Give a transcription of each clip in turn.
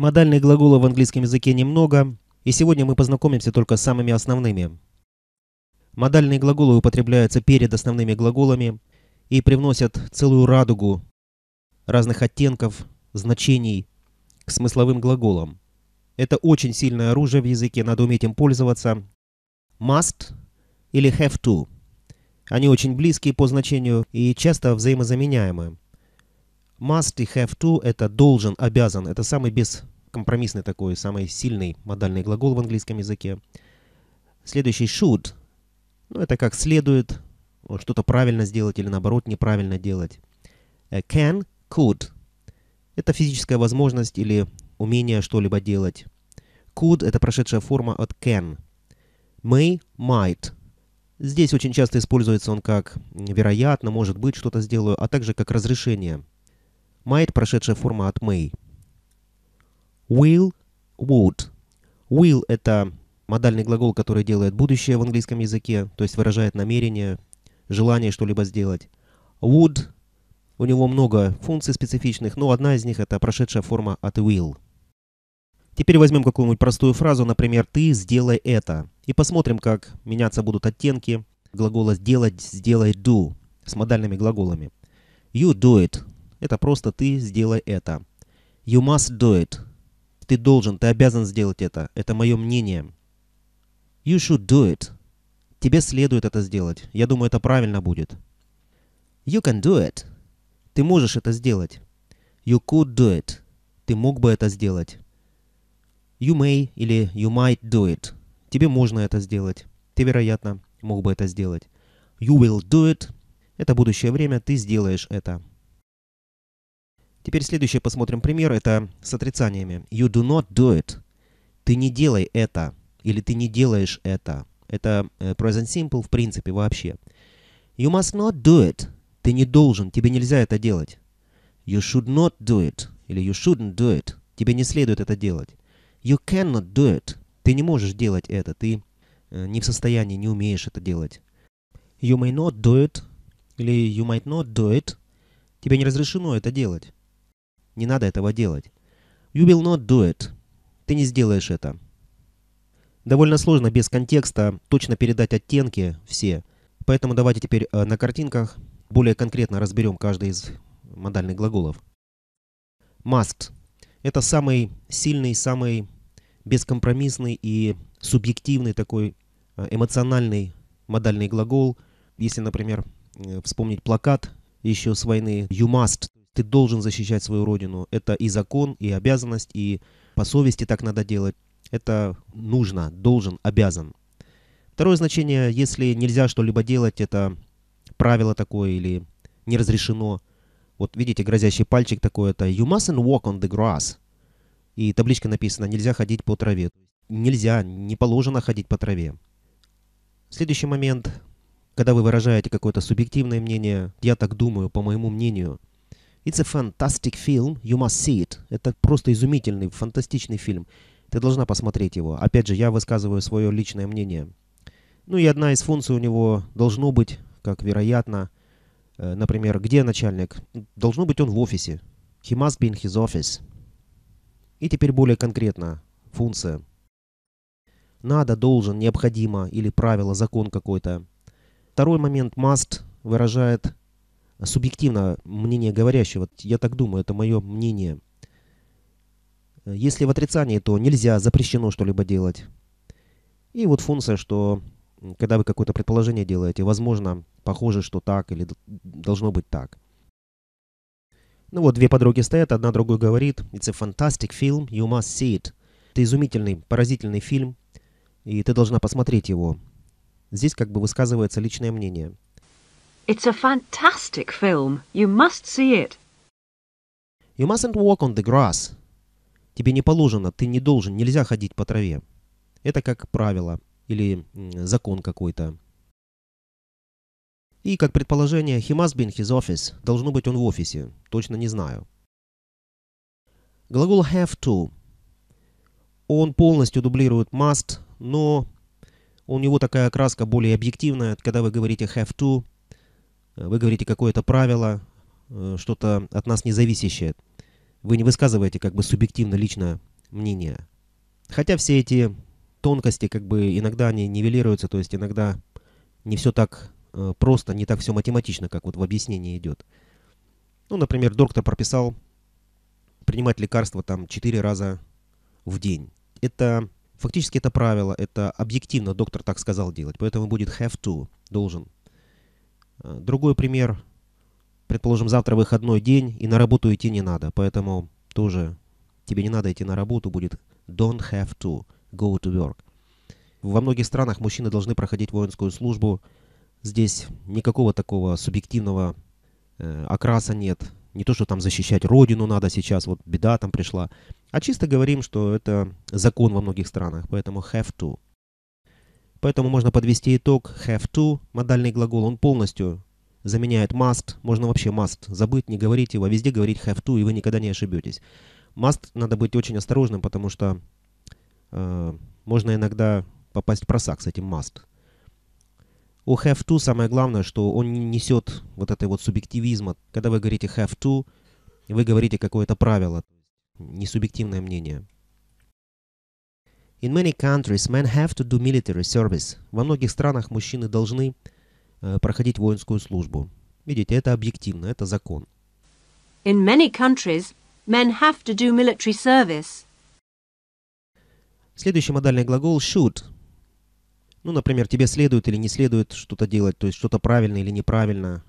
Модальных глаголов в английском языке немного, и сегодня мы познакомимся только с самыми основными. Модальные глаголы употребляются перед основными глаголами и привносят целую радугу разных оттенков, значений к смысловым глаголам. Это очень сильное оружие в языке, надо уметь им пользоваться. Must или have to. Они очень близкие по значению и часто взаимозаменяемы. Must и have to – это должен, обязан. Это самый без компромиссный такой, самый сильный модальный глагол в английском языке. Следующий should. Ну, это как следует, что-то правильно сделать или наоборот неправильно делать. Э, can, could. Это физическая возможность или умение что-либо делать. Could – это прошедшая форма от can. May, might. Здесь очень часто используется он как «вероятно», «может быть», «что-то сделаю», а также как «разрешение». Might – прошедшая форма от may – will would. Will — это модальный глагол, который делает будущее в английском языке, то есть выражает намерение, желание что-либо сделать. Would — у него много функций специфичных, но одна из них — это прошедшая форма от will. Теперь возьмем какую-нибудь простую фразу, например, «ты сделай это», и посмотрим, как меняться будут оттенки глагола «сделать», «сделай do» с модальными глаголами. You do it — это просто «ты сделай это». You must do it ты должен, ты обязан сделать это. Это мое мнение. You should do it. Тебе следует это сделать. Я думаю, это правильно будет. You can do it. Ты можешь это сделать. You could do it. Ты мог бы это сделать. You may или you might do it. Тебе можно это сделать. Ты, вероятно, мог бы это сделать. You will do it. Это будущее время, ты сделаешь это. Теперь следующее посмотрим пример. Это с отрицаниями. You do not do it. Ты не делай это. Или ты не делаешь это. Это э, present simple в принципе вообще. You must not do it. Ты не должен. Тебе нельзя это делать. You should not do it. Или you shouldn't do it. Тебе не следует это делать. You cannot do it. Ты не можешь делать это. Ты э, не в состоянии, не умеешь это делать. You may not do it. Или you might not do it. Тебе не разрешено это делать. Не надо этого делать. You will not do it. Ты не сделаешь это. Довольно сложно без контекста точно передать оттенки все. Поэтому давайте теперь э, на картинках более конкретно разберем каждый из модальных глаголов. Must. Это самый сильный, самый бескомпромиссный и субъективный такой э, эмоциональный модальный глагол. Если, например, э, вспомнить плакат еще с войны «You must», ты должен защищать свою родину. Это и закон, и обязанность, и по совести так надо делать. Это нужно, должен, обязан. Второе значение, если нельзя что-либо делать, это правило такое или не разрешено. Вот видите, грозящий пальчик такой, это «You mustn't walk on the grass». И табличка написана «Нельзя ходить по траве». Нельзя, не положено ходить по траве. Следующий момент, когда вы выражаете какое-то субъективное мнение, я так думаю, по моему мнению – It's a fantastic film. You must see it. Это просто изумительный, фантастичный фильм. Ты должна посмотреть его. Опять же, я высказываю свое личное мнение. Ну и одна из функций у него должно быть, как вероятно, э, например, где начальник? Должно быть он в офисе. He must be in his office. И теперь более конкретно функция. Надо, должен, необходимо или правило, закон какой-то. Второй момент must выражает субъективно мнение говорящего, я так думаю, это мое мнение. Э, если в отрицании, то нельзя, запрещено что-либо делать. И вот функция, что когда вы какое-то предположение делаете, возможно, похоже, что так или должно быть так. Ну вот, две подруги стоят, одна другой говорит, «It's a fantastic film, you must see it». Это изумительный, поразительный фильм, и ты должна посмотреть его. Здесь как бы высказывается личное мнение – It's a fantastic film. You must see it. You mustn't walk on the grass. Тебе не положено, ты не должен, нельзя ходить по траве. Это как правило или закон какой-то. И как предположение, he must be in his office. Должно быть он в офисе. Точно не знаю. Глагол have to. Он полностью дублирует must, но у него такая окраска более объективная. Когда вы говорите have to, Э, вы говорите какое-то правило, э, что-то от нас независящее. Вы не высказываете как бы субъективно, личное мнение. Хотя все эти тонкости как бы иногда они нивелируются, то есть иногда не все так э, просто, не так все математично, как вот в объяснении идет. Ну, например, доктор прописал принимать лекарства там 4 раза в день. Это фактически это правило, это объективно доктор так сказал делать, поэтому будет have to, должен Э, другой пример. Предположим, завтра выходной день, и на работу идти не надо. Поэтому тоже тебе не надо идти на работу, будет don't have to, go to work. Во многих странах мужчины должны проходить воинскую службу. Здесь никакого такого субъективного э, окраса нет. Не то, что там защищать родину надо сейчас, вот беда там пришла. А чисто говорим, что это закон во многих странах, поэтому have to – Поэтому можно подвести итог have to, модальный глагол, он полностью заменяет must, можно вообще must забыть, не говорить его, везде говорить have to, и вы никогда не ошибетесь. Must надо быть очень осторожным, потому что э, можно иногда попасть в просак с этим must. У have to самое главное, что он несет вот этой вот субъективизма. Когда вы говорите have to, вы говорите какое-то правило, не субъективное мнение. In many countries, men have to do military service. Во многих странах мужчины должны э, проходить воинскую службу. Видите, это объективно, это закон. In many countries, men have to do military service. Следующий модальный глагол should. Ну, например, тебе следует или не следует что-то делать, то есть что-то правильно или неправильно.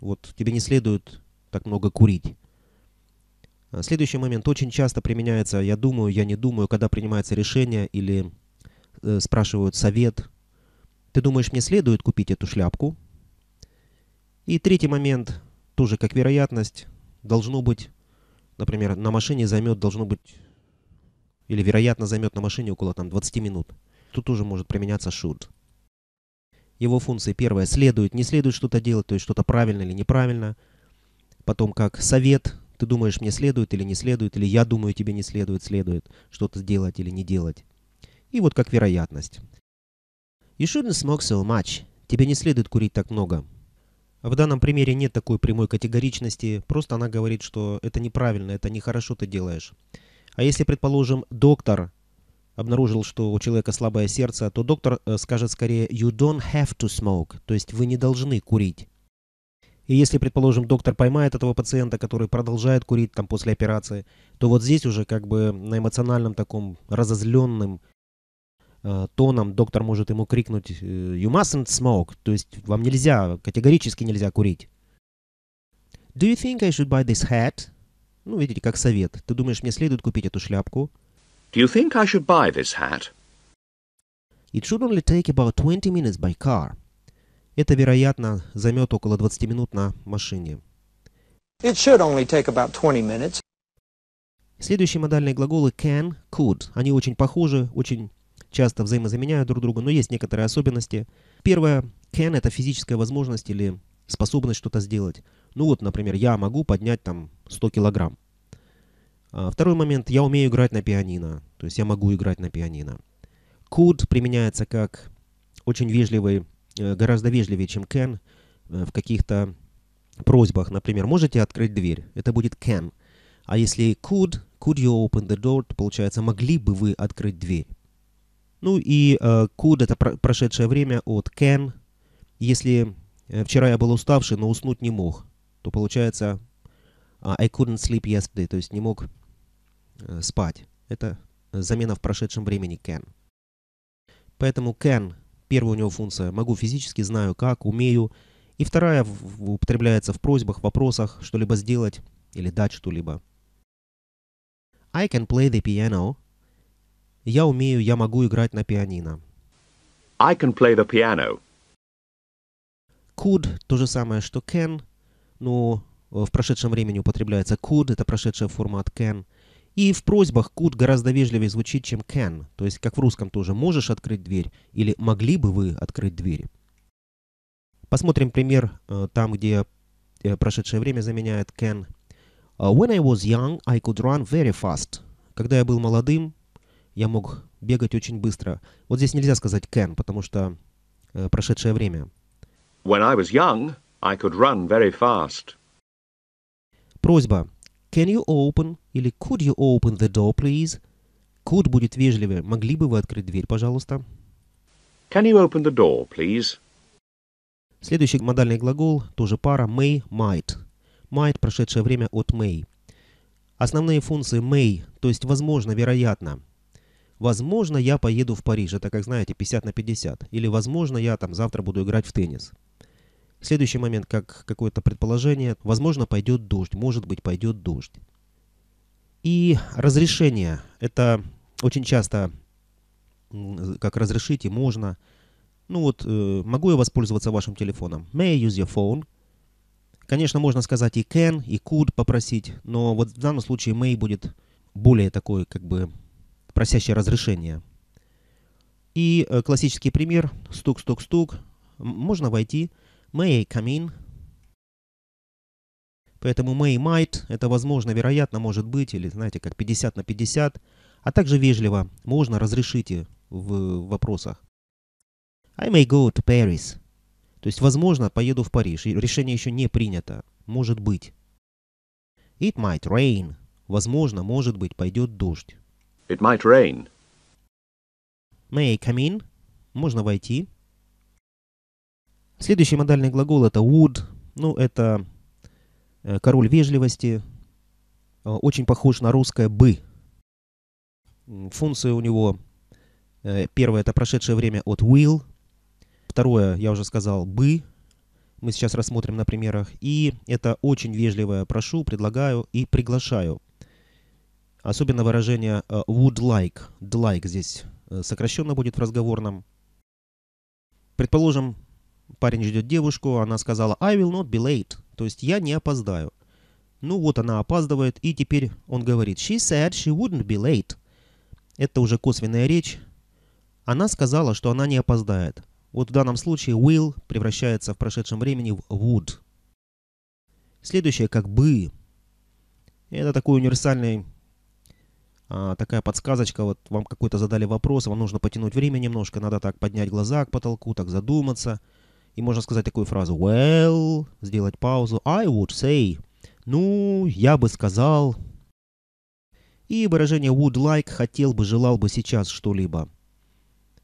Вот тебе не следует так много курить. Э, следующий момент очень часто применяется «я думаю», «я не думаю», когда принимается решение или э, спрашивают совет. «Ты думаешь, мне следует купить эту шляпку?» И третий момент, тоже как вероятность, должно быть, например, на машине займет, должно быть, или вероятно займет на машине около там 20 минут. Тут тоже может применяться should. Его функции первое, следует, не следует что-то делать, то есть что-то правильно или неправильно. Потом как совет, ты думаешь, мне следует или не следует, или я думаю, тебе не следует, следует что-то сделать или не делать. И вот как вероятность. You shouldn't smoke so much. Тебе не следует курить так много. А в данном примере нет такой прямой категоричности, просто она говорит, что это неправильно, это нехорошо ты делаешь. А если, предположим, доктор обнаружил, что у человека слабое сердце, то доктор э, скажет скорее «you don't have to smoke», то есть «вы не должны курить». И если, предположим, доктор поймает этого пациента, который продолжает курить там после операции, то вот здесь уже как бы на эмоциональном таком разозленном э, тоном доктор может ему крикнуть э, «You mustn't smoke», то есть вам нельзя, категорически нельзя курить. «Do you think I should buy this hat?» Ну, видите, как совет. Ты думаешь, мне следует купить эту шляпку? «Do you think I should buy this hat?» It should only take about 20 minutes by car. Это, вероятно, займет около 20 минут на машине. It should only take about 20 minutes. Следующие модальные глаголы can, could. Они очень похожи, очень часто взаимозаменяют друг друга, но есть некоторые особенности. Первое, can – это физическая возможность или способность что-то сделать. Ну вот, например, я могу поднять там 100 килограмм. А второй момент, я умею играть на пианино, то есть я могу играть на пианино. Could применяется как очень вежливый Э, гораздо вежливее, чем can э, в каких-то просьбах. Например, можете открыть дверь? Это будет can. А если could, could you open the door, то получается, могли бы вы открыть дверь? Ну и э, could это про прошедшее время от can. Если э, вчера я был уставший, но уснуть не мог, то получается «А, I couldn't sleep yesterday, то есть не мог э, спать. Это замена в прошедшем времени can. Поэтому can Первая у него функция «могу физически, знаю как, умею». И вторая употребляется в просьбах, вопросах, что-либо сделать или дать что-либо. I can play the piano. Я умею, я могу играть на пианино. I can play the piano. Could – то же самое, что can, но э, в прошедшем времени употребляется could, это прошедшая форма от can – и в просьбах could гораздо вежливее звучит, чем can. То есть, как в русском тоже, можешь открыть дверь или могли бы вы открыть дверь. Посмотрим пример э, там, где э, прошедшее время заменяет can. «Э, when I was young, I could run very fast. Когда я был молодым, я мог бегать очень быстро. Вот здесь нельзя сказать can, потому что прошедшее время. When I was young, I could run very fast. Просьба. Can you open или could you open the door, please? Could будет вежливее. Могли бы вы открыть дверь, пожалуйста? Can you open the door, please? Следующий модальный глагол, тоже пара, may, might. Might – прошедшее время от may. Основные функции may, то есть возможно, вероятно. Возможно, я поеду в Париж. Это, как знаете, 50 на 50. Или, возможно, я там завтра буду играть в теннис. Следующий момент, как какое-то предположение, возможно, пойдет дождь, может быть, пойдет дождь. И разрешение. Это очень часто, как разрешите, можно. Ну вот, э, могу я воспользоваться вашим телефоном? May I use your phone? Конечно, можно сказать и can, и could попросить, но вот в данном случае may будет более такое, как бы, просящее разрешение. И э, классический пример. Стук-стук-стук. Можно войти may come in. Поэтому may, might, это возможно, вероятно, может быть, или, знаете, как 50 на 50, а также вежливо, можно, разрешите в вопросах. I may go to Paris. То есть, возможно, поеду в Париж. Решение еще не принято. Может быть. It might rain. Возможно, может быть, пойдет дождь. It might rain. May I come in? Можно войти. Следующий модальный глагол это would. Ну, это э, король вежливости. Э, очень похож на русское «бы». Функция у него э, первое – это прошедшее время от will. Второе, я уже сказал, «бы». Мы сейчас рассмотрим на примерах. И это очень вежливое «прошу», «предлагаю» и «приглашаю». Особенно выражение would like. «Like» здесь сокращенно будет в разговорном. Предположим, Парень ждет девушку, она сказала «I will not be late», то есть «я не опоздаю». Ну вот она опаздывает, и теперь он говорит «She said she wouldn't be late». Это уже косвенная речь. Она сказала, что она не опоздает. Вот в данном случае will превращается в прошедшем времени в would. Следующее как бы. Это такой универсальный а, такая подсказочка, вот вам какой-то задали вопрос, вам нужно потянуть время немножко, надо так поднять глаза к потолку, так задуматься – и можно сказать такую фразу well, сделать паузу. I would say. Ну, я бы сказал. И выражение would like, хотел бы, желал бы сейчас что-либо.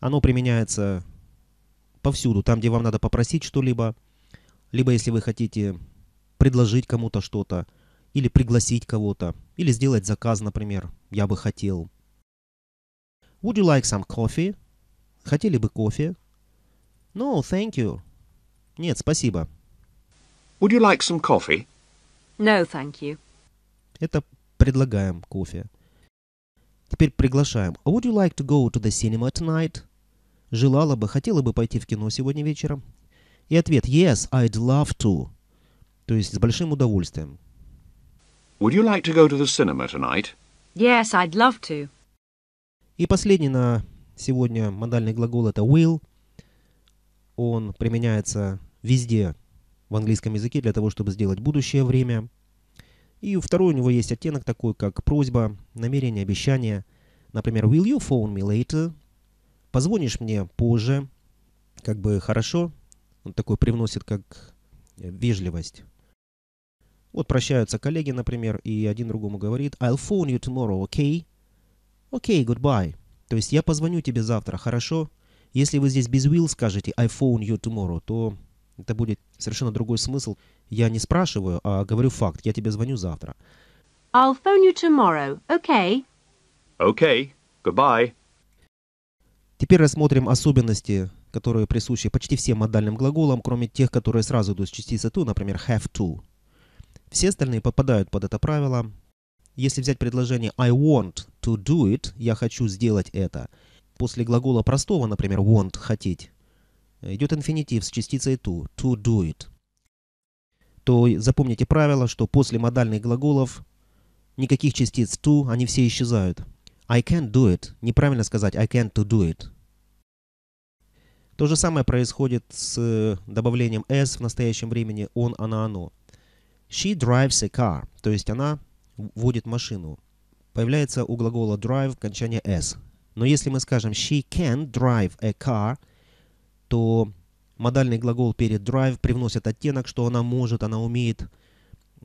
Оно применяется повсюду, там, где вам надо попросить что-либо, либо если вы хотите предложить кому-то что-то, или пригласить кого-то, или сделать заказ, например, я бы хотел. Would you like some coffee? Хотели бы кофе? No, thank you. Нет, спасибо. Would you like some coffee? No, thank you. Это предлагаем кофе. Теперь приглашаем. А would you like to go to the cinema tonight? Желала бы, хотела бы пойти в кино сегодня вечером. И ответ Yes, I'd love to. То есть с большим удовольствием. Would you like to go to the cinema tonight? Yes, I'd love to. И последний на сегодня модальный глагол это will – он применяется везде в английском языке для того, чтобы сделать будущее время. И второй у него есть оттенок такой, как просьба, намерение, обещание. Например, will you phone me later? Позвонишь мне позже. Как бы хорошо. Он такой привносит как вежливость. Вот прощаются коллеги, например, и один другому говорит I'll phone you tomorrow, okay? Okay, goodbye. То есть я позвоню тебе завтра, хорошо? Хорошо. Если вы здесь без will скажете «I phone you tomorrow», то это будет совершенно другой смысл. Я не спрашиваю, а говорю факт. Я тебе звоню завтра. I'll phone you tomorrow, okay? Okay, goodbye. Теперь рассмотрим особенности, которые присущи почти всем модальным глаголам, кроме тех, которые сразу идут с частицы to, например, have to. Все остальные попадают под это правило. Если взять предложение I want to do it, я хочу сделать это – После глагола простого, например, want – хотеть, идет инфинитив с частицей to – to do it. То запомните правило, что после модальных глаголов никаких частиц to, они все исчезают. I can't do it. Неправильно сказать I can't to do it. То же самое происходит с э, добавлением s в настоящем времени он, она, оно. She drives a car, то есть она водит машину. Появляется у глагола drive окончание s. Но если мы скажем she can drive a car, то модальный глагол перед drive привносит оттенок, что она может, она умеет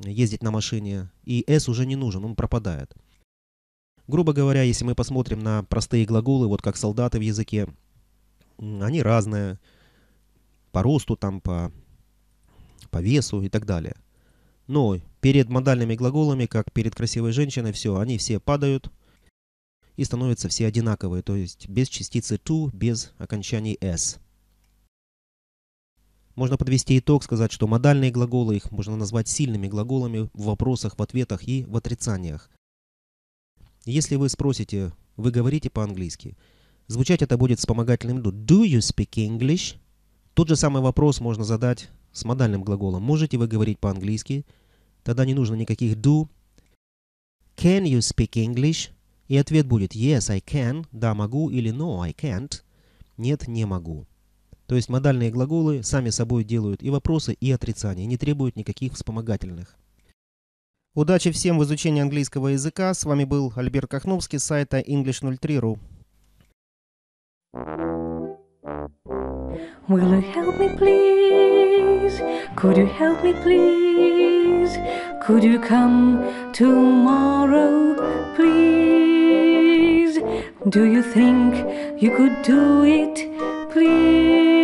ездить на машине, и s уже не нужен, он пропадает. Грубо говоря, если мы посмотрим на простые глаголы, вот как солдаты в языке, они разные по росту, там, по, по весу и так далее. Но перед модальными глаголами, как перед красивой женщиной, все, они все падают, и становятся все одинаковые, то есть без частицы to, без окончаний s. Можно подвести итог, сказать, что модальные глаголы, их можно назвать сильными глаголами в вопросах, в ответах и в отрицаниях. Если вы спросите, вы говорите по-английски, звучать это будет вспомогательным do. Do you speak English? Тот же самый вопрос можно задать с модальным глаголом. Можете вы говорить по-английски? Тогда не нужно никаких do. Can you speak English? И ответ будет yes, I can, да, могу, или no, I can't, нет, не могу. То есть модальные глаголы сами собой делают и вопросы, и отрицания, не требуют никаких вспомогательных. Удачи всем в изучении английского языка. С вами был Альберт Кахновский с сайта English03.ru. Will you help me please? Could you help me please? Could you come tomorrow please? Do you think you could do it? Please.